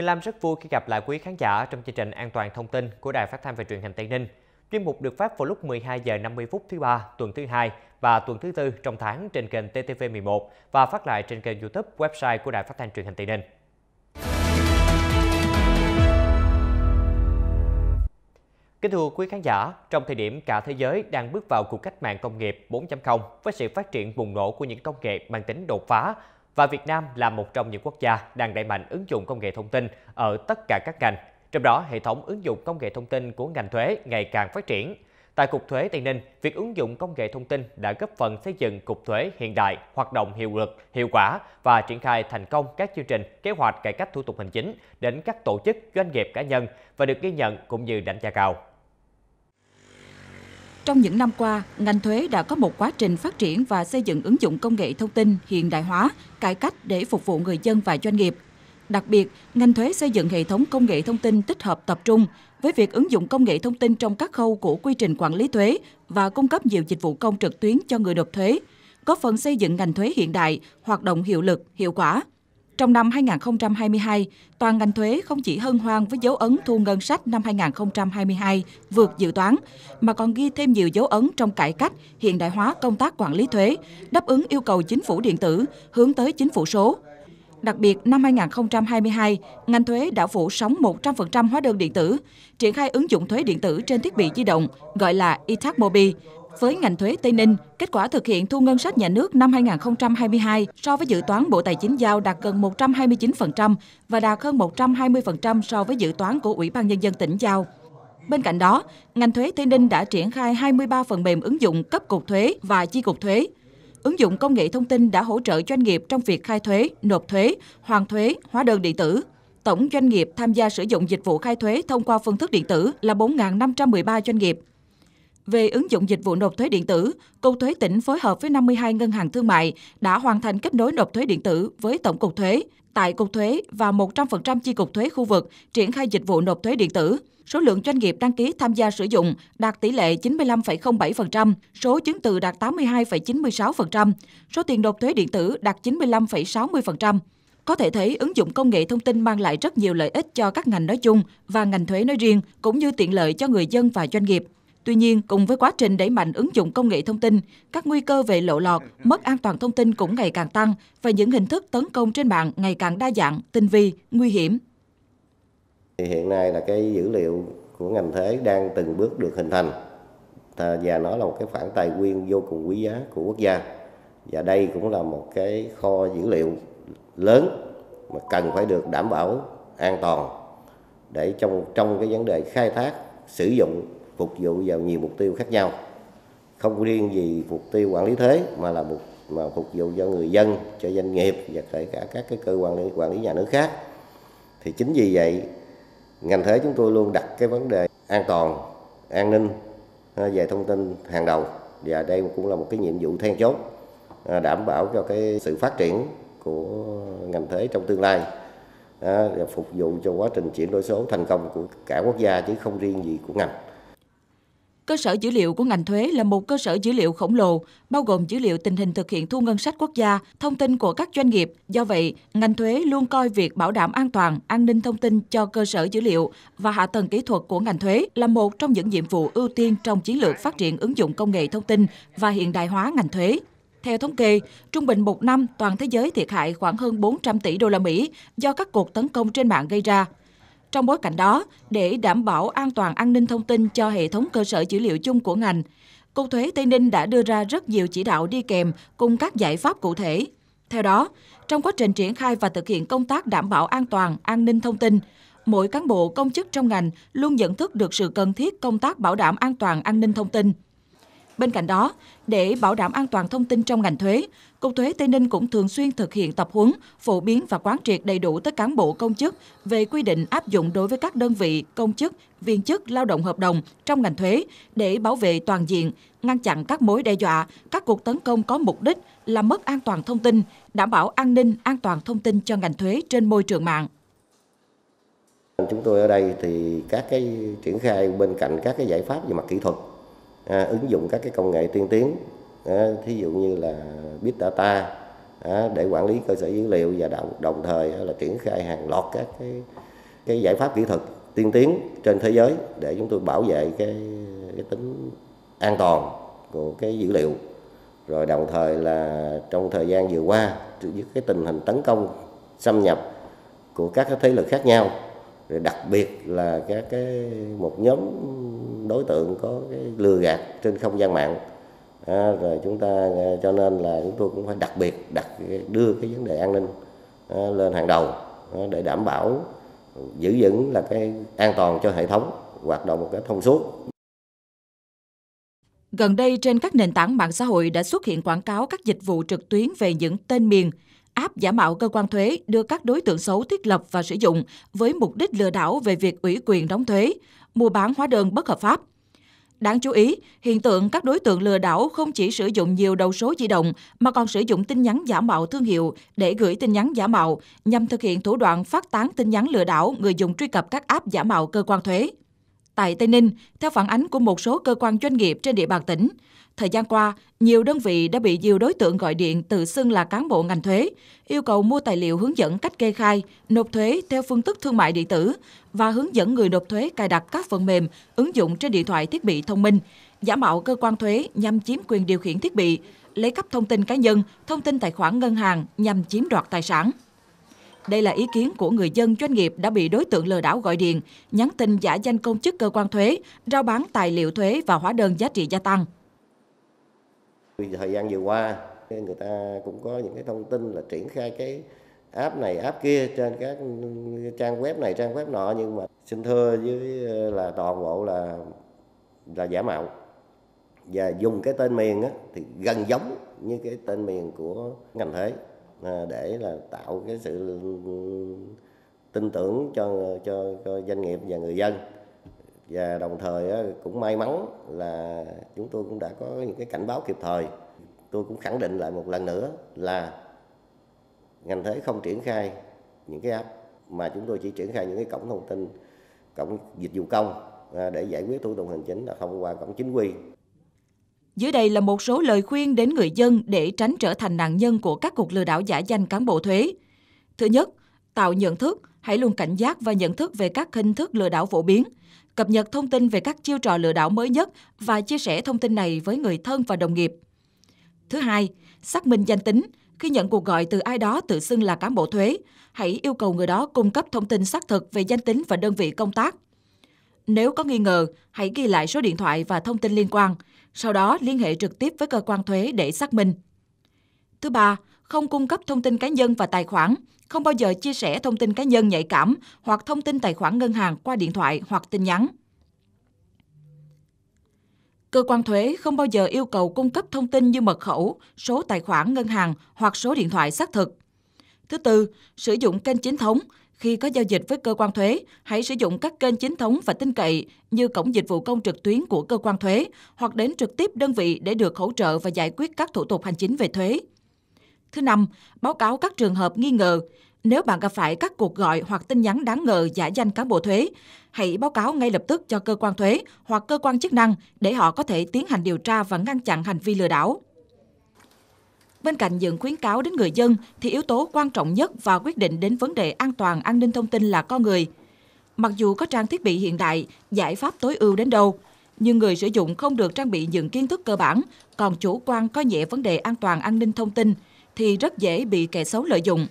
Minh Lam rất vui khi gặp lại quý khán giả trong chương trình An toàn thông tin của Đài Phát thanh và Truyền hình Tây Ninh. Chuyên mục được phát vào lúc 12 giờ 50 phút thứ ba, tuần thứ hai và tuần thứ tư trong tháng trên kênh TTV11 và phát lại trên kênh YouTube, website của Đài Phát thanh Truyền hình Tây Ninh. Kính thưa quý khán giả, trong thời điểm cả thế giới đang bước vào cuộc cách mạng công nghiệp 4.0 với sự phát triển bùng nổ của những công nghệ mang tính đột phá, và Việt Nam là một trong những quốc gia đang đẩy mạnh ứng dụng công nghệ thông tin ở tất cả các ngành, trong đó hệ thống ứng dụng công nghệ thông tin của ngành thuế ngày càng phát triển. Tại Cục Thuế Tây Ninh, việc ứng dụng công nghệ thông tin đã góp phần xây dựng Cục Thuế hiện đại, hoạt động hiệu lực, hiệu quả và triển khai thành công các chương trình, kế hoạch cải cách thủ tục hành chính đến các tổ chức, doanh nghiệp cá nhân và được ghi nhận cũng như đánh giá cao. Trong những năm qua, ngành thuế đã có một quá trình phát triển và xây dựng ứng dụng công nghệ thông tin hiện đại hóa, cải cách để phục vụ người dân và doanh nghiệp. Đặc biệt, ngành thuế xây dựng hệ thống công nghệ thông tin tích hợp tập trung với việc ứng dụng công nghệ thông tin trong các khâu của quy trình quản lý thuế và cung cấp nhiều dịch vụ công trực tuyến cho người nộp thuế, góp phần xây dựng ngành thuế hiện đại, hoạt động hiệu lực, hiệu quả. Trong năm 2022, toàn ngành thuế không chỉ hân hoan với dấu ấn thu ngân sách năm 2022 vượt dự toán, mà còn ghi thêm nhiều dấu ấn trong cải cách, hiện đại hóa công tác quản lý thuế, đáp ứng yêu cầu chính phủ điện tử, hướng tới chính phủ số. Đặc biệt, năm 2022, ngành thuế đã phủ sóng 100% hóa đơn điện tử, triển khai ứng dụng thuế điện tử trên thiết bị di động, gọi là e Mobile, với ngành thuế Tây Ninh, kết quả thực hiện thu ngân sách nhà nước năm 2022 so với dự toán Bộ Tài chính giao đạt gần 129% và đạt hơn 120% so với dự toán của Ủy ban Nhân dân tỉnh giao. Bên cạnh đó, ngành thuế Tây Ninh đã triển khai 23 phần mềm ứng dụng cấp cục thuế và chi cục thuế. Ứng dụng công nghệ thông tin đã hỗ trợ doanh nghiệp trong việc khai thuế, nộp thuế, hoàn thuế, hóa đơn điện tử. Tổng doanh nghiệp tham gia sử dụng dịch vụ khai thuế thông qua phương thức điện tử là 4.513 doanh nghiệp, về ứng dụng dịch vụ nộp thuế điện tử, Cục Thuế tỉnh phối hợp với 52 ngân hàng thương mại đã hoàn thành kết nối nộp thuế điện tử với Tổng cục Thuế tại Cục Thuế và 100% chi cục thuế khu vực triển khai dịch vụ nộp thuế điện tử. Số lượng doanh nghiệp đăng ký tham gia sử dụng đạt tỷ lệ 95,07%, số chứng từ đạt 82,96%, số tiền nộp thuế điện tử đạt 95,60%. Có thể thấy ứng dụng công nghệ thông tin mang lại rất nhiều lợi ích cho các ngành nói chung và ngành thuế nói riêng, cũng như tiện lợi cho người dân và doanh nghiệp. Tuy nhiên, cùng với quá trình đẩy mạnh ứng dụng công nghệ thông tin, các nguy cơ về lộ lọt, mất an toàn thông tin cũng ngày càng tăng và những hình thức tấn công trên mạng ngày càng đa dạng, tinh vi, nguy hiểm. Hiện nay là cái dữ liệu của ngành thuế đang từng bước được hình thành và nó là một cái khoản tài nguyên vô cùng quý giá của quốc gia và đây cũng là một cái kho dữ liệu lớn mà cần phải được đảm bảo an toàn để trong trong cái vấn đề khai thác sử dụng phục vụ vào nhiều mục tiêu khác nhau không riêng gì mục tiêu quản lý thuế mà là mục mà phục vụ cho người dân cho doanh nghiệp và kể cả các cái cơ quan quản lý nhà nước khác thì chính vì vậy ngành thuế chúng tôi luôn đặt cái vấn đề an toàn an ninh ờ, về thông tin hàng đầu và đây cũng là một cái nhiệm vụ then chốt ờ, đảm bảo cho cái sự phát triển của ngành thuế trong tương lai ờ, phục vụ cho quá trình chuyển đổi số thành công của cả quốc gia chứ không riêng gì của ngành Cơ sở dữ liệu của ngành thuế là một cơ sở dữ liệu khổng lồ, bao gồm dữ liệu tình hình thực hiện thu ngân sách quốc gia, thông tin của các doanh nghiệp. Do vậy, ngành thuế luôn coi việc bảo đảm an toàn, an ninh thông tin cho cơ sở dữ liệu và hạ tầng kỹ thuật của ngành thuế là một trong những nhiệm vụ ưu tiên trong chiến lược phát triển ứng dụng công nghệ thông tin và hiện đại hóa ngành thuế. Theo thống kê, trung bình một năm toàn thế giới thiệt hại khoảng hơn 400 tỷ đô la Mỹ do các cuộc tấn công trên mạng gây ra. Trong bối cảnh đó, để đảm bảo an toàn an ninh thông tin cho hệ thống cơ sở dữ liệu chung của ngành, Cục Thuế Tây Ninh đã đưa ra rất nhiều chỉ đạo đi kèm cùng các giải pháp cụ thể. Theo đó, trong quá trình triển khai và thực hiện công tác đảm bảo an toàn, an ninh thông tin, mỗi cán bộ công chức trong ngành luôn nhận thức được sự cần thiết công tác bảo đảm an toàn an ninh thông tin. Bên cạnh đó, để bảo đảm an toàn thông tin trong ngành thuế, Cục Thuế Tây Ninh cũng thường xuyên thực hiện tập huấn, phổ biến và quán triệt đầy đủ tới cán bộ công chức về quy định áp dụng đối với các đơn vị, công chức, viên chức, lao động hợp đồng trong ngành thuế để bảo vệ toàn diện, ngăn chặn các mối đe dọa, các cuộc tấn công có mục đích làm mất an toàn thông tin, đảm bảo an ninh, an toàn thông tin cho ngành thuế trên môi trường mạng. Chúng tôi ở đây thì các cái triển khai bên cạnh các cái giải pháp về mặt kỹ thuật à, ứng dụng các cái công nghệ tiên tiến à, thí dụ như là big data à, để quản lý cơ sở dữ liệu và đồng, đồng thời là triển khai hàng loạt các cái cái giải pháp kỹ thuật tiên tiến trên thế giới để chúng tôi bảo vệ cái cái tính an toàn của cái dữ liệu rồi đồng thời là trong thời gian vừa qua với cái tình hình tấn công xâm nhập của các cái thế lực khác nhau rồi đặc biệt là các cái một nhóm đối tượng có cái lừa gạt trên không gian mạng à, rồi chúng ta à, cho nên là chúng tôi cũng phải đặc biệt đặt đưa cái vấn đề an ninh à, lên hàng đầu à, để đảm bảo giữ vững là cái an toàn cho hệ thống hoạt động một cách thông suốt Gần đây trên các nền tảng mạng xã hội đã xuất hiện quảng cáo các dịch vụ trực tuyến về những tên miền, app giả mạo cơ quan thuế đưa các đối tượng xấu thiết lập và sử dụng với mục đích lừa đảo về việc ủy quyền đóng thuế, mua bán hóa đơn bất hợp pháp. Đáng chú ý, hiện tượng các đối tượng lừa đảo không chỉ sử dụng nhiều đầu số di động mà còn sử dụng tin nhắn giả mạo thương hiệu để gửi tin nhắn giả mạo nhằm thực hiện thủ đoạn phát tán tin nhắn lừa đảo người dùng truy cập các app giả mạo cơ quan thuế tại Tây Ninh, theo phản ánh của một số cơ quan doanh nghiệp trên địa bàn tỉnh. Thời gian qua, nhiều đơn vị đã bị nhiều đối tượng gọi điện tự xưng là cán bộ ngành thuế, yêu cầu mua tài liệu hướng dẫn cách kê khai, nộp thuế theo phương thức thương mại điện tử và hướng dẫn người nộp thuế cài đặt các phần mềm, ứng dụng trên điện thoại thiết bị thông minh, giả mạo cơ quan thuế nhằm chiếm quyền điều khiển thiết bị, lấy cắp thông tin cá nhân, thông tin tài khoản ngân hàng nhằm chiếm đoạt tài sản. Đây là ý kiến của người dân doanh nghiệp đã bị đối tượng lừa đảo gọi điện, nhắn tin giả danh công chức cơ quan thuế, rao bán tài liệu thuế và hóa đơn giá trị gia tăng. Thời gian vừa qua, người ta cũng có những cái thông tin là triển khai cái app này app kia trên các trang web này trang web nọ nhưng mà xin thưa với ờ, là toàn bộ là là giả mạo và dùng cái tên miền á, thì gần giống như cái tên miền của ngành thuế Ờ, để là tạo cái sự tin tưởng cho cho, cho doanh nghiệp và người dân và đồng thời cũng may mắn là chúng tôi cũng đã có những cái cảnh báo kịp thời tôi cũng khẳng định lại một lần nữa là ngành thuế không triển khai những cái app mà chúng tôi chỉ triển khai những cái cổng thông tin cổng dịch vụ công à, để giải quyết thủ tục hành chính là thông qua cổng chính quy dưới đây là một số lời khuyên đến người dân để tránh trở thành nạn nhân của các cuộc lừa đảo giả danh cán bộ thuế. Thứ nhất, tạo nhận thức, hãy luôn cảnh giác và nhận thức về các hình thức lừa đảo phổ biến, cập nhật thông tin về các chiêu trò lừa đảo mới nhất và chia sẻ thông tin này với người thân và đồng nghiệp. Thứ hai, xác minh danh tính. Khi nhận cuộc gọi từ ai đó tự xưng là cán bộ thuế, hãy yêu cầu người đó cung cấp thông tin xác thực về danh tính và đơn vị công tác. Nếu có nghi ngờ, hãy ghi lại số điện thoại và thông tin liên quan – sau đó liên hệ trực tiếp với cơ quan thuế để xác minh. Thứ ba, không cung cấp thông tin cá nhân và tài khoản, không bao giờ chia sẻ thông tin cá nhân nhạy cảm hoặc thông tin tài khoản ngân hàng qua điện thoại hoặc tin nhắn. Cơ quan thuế không bao giờ yêu cầu cung cấp thông tin như mật khẩu, số tài khoản ngân hàng hoặc số điện thoại xác thực. Thứ tư, sử dụng kênh chính thống khi có giao dịch với cơ quan thuế, hãy sử dụng các kênh chính thống và tin cậy như cổng dịch vụ công trực tuyến của cơ quan thuế hoặc đến trực tiếp đơn vị để được hỗ trợ và giải quyết các thủ tục hành chính về thuế. Thứ năm, báo cáo các trường hợp nghi ngờ. Nếu bạn gặp phải các cuộc gọi hoặc tin nhắn đáng ngờ giả danh cán bộ thuế, hãy báo cáo ngay lập tức cho cơ quan thuế hoặc cơ quan chức năng để họ có thể tiến hành điều tra và ngăn chặn hành vi lừa đảo. Bên cạnh những khuyến cáo đến người dân thì yếu tố quan trọng nhất và quyết định đến vấn đề an toàn an ninh thông tin là con người. Mặc dù có trang thiết bị hiện đại, giải pháp tối ưu đến đâu, nhưng người sử dụng không được trang bị những kiến thức cơ bản, còn chủ quan coi nhẹ vấn đề an toàn an ninh thông tin thì rất dễ bị kẻ xấu lợi dụng,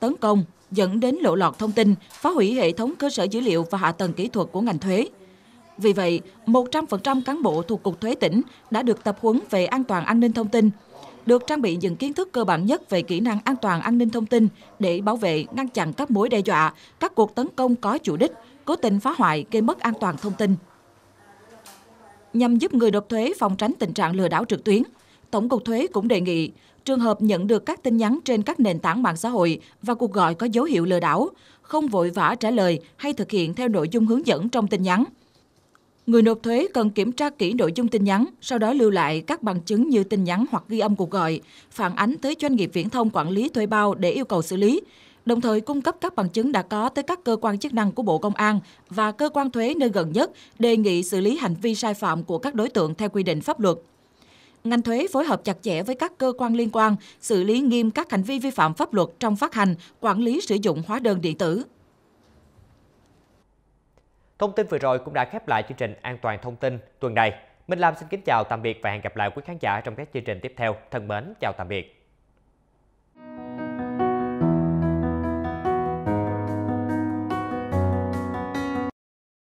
tấn công, dẫn đến lộ lọt thông tin, phá hủy hệ thống cơ sở dữ liệu và hạ tầng kỹ thuật của ngành thuế. Vì vậy, 100% cán bộ thuộc Cục Thuế tỉnh đã được tập huấn về an toàn an ninh thông tin được trang bị những kiến thức cơ bản nhất về kỹ năng an toàn an ninh thông tin để bảo vệ, ngăn chặn các mối đe dọa, các cuộc tấn công có chủ đích, cố tình phá hoại gây mất an toàn thông tin. Nhằm giúp người nộp thuế phòng tránh tình trạng lừa đảo trực tuyến, Tổng cục Thuế cũng đề nghị trường hợp nhận được các tin nhắn trên các nền tảng mạng xã hội và cuộc gọi có dấu hiệu lừa đảo, không vội vã trả lời hay thực hiện theo nội dung hướng dẫn trong tin nhắn – Người nộp thuế cần kiểm tra kỹ nội dung tin nhắn, sau đó lưu lại các bằng chứng như tin nhắn hoặc ghi âm cuộc gọi, phản ánh tới doanh nghiệp viễn thông quản lý thuê bao để yêu cầu xử lý, đồng thời cung cấp các bằng chứng đã có tới các cơ quan chức năng của Bộ Công an và cơ quan thuế nơi gần nhất đề nghị xử lý hành vi sai phạm của các đối tượng theo quy định pháp luật. Ngành thuế phối hợp chặt chẽ với các cơ quan liên quan xử lý nghiêm các hành vi vi phạm pháp luật trong phát hành, quản lý sử dụng hóa đơn điện tử. Thông tin vừa rồi cũng đã khép lại chương trình An toàn thông tin tuần này. Minh Lam xin kính chào tạm biệt và hẹn gặp lại quý khán giả trong các chương trình tiếp theo. Thân mến, chào tạm biệt.